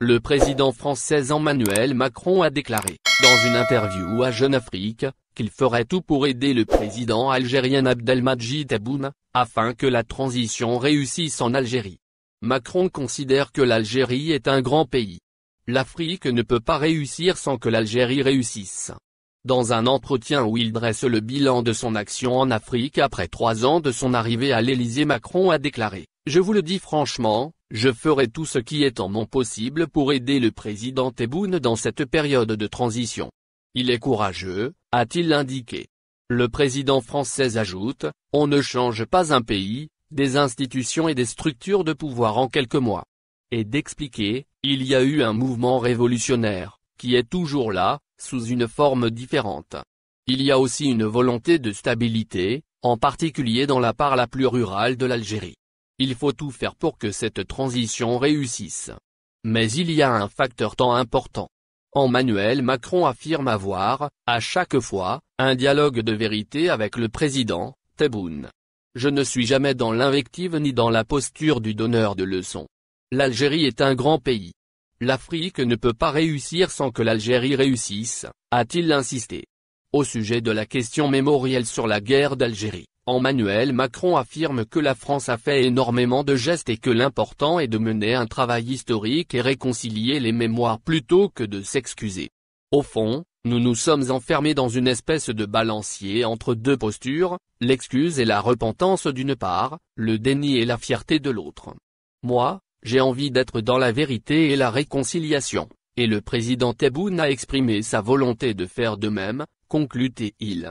Le président français Emmanuel Macron a déclaré, dans une interview à Jeune Afrique, qu'il ferait tout pour aider le président algérien Abdelmajid Tebboune, afin que la transition réussisse en Algérie. Macron considère que l'Algérie est un grand pays. L'Afrique ne peut pas réussir sans que l'Algérie réussisse. Dans un entretien où il dresse le bilan de son action en Afrique après trois ans de son arrivée à l'Élysée Macron a déclaré, je vous le dis franchement, je ferai tout ce qui est en mon possible pour aider le président Tebboune dans cette période de transition. Il est courageux, a-t-il indiqué. Le président français ajoute, on ne change pas un pays, des institutions et des structures de pouvoir en quelques mois. Et d'expliquer, il y a eu un mouvement révolutionnaire, qui est toujours là, sous une forme différente. Il y a aussi une volonté de stabilité, en particulier dans la part la plus rurale de l'Algérie. Il faut tout faire pour que cette transition réussisse. Mais il y a un facteur temps important. Emmanuel Macron affirme avoir, à chaque fois, un dialogue de vérité avec le président, Tebboune. Je ne suis jamais dans l'invective ni dans la posture du donneur de leçons. L'Algérie est un grand pays. L'Afrique ne peut pas réussir sans que l'Algérie réussisse, a-t-il insisté. Au sujet de la question mémorielle sur la guerre d'Algérie, Emmanuel Macron affirme que la France a fait énormément de gestes et que l'important est de mener un travail historique et réconcilier les mémoires plutôt que de s'excuser. Au fond, nous nous sommes enfermés dans une espèce de balancier entre deux postures, l'excuse et la repentance d'une part, le déni et la fierté de l'autre. Moi, j'ai envie d'être dans la vérité et la réconciliation, et le président Tebboune a exprimé sa volonté de faire de même, conclut-il.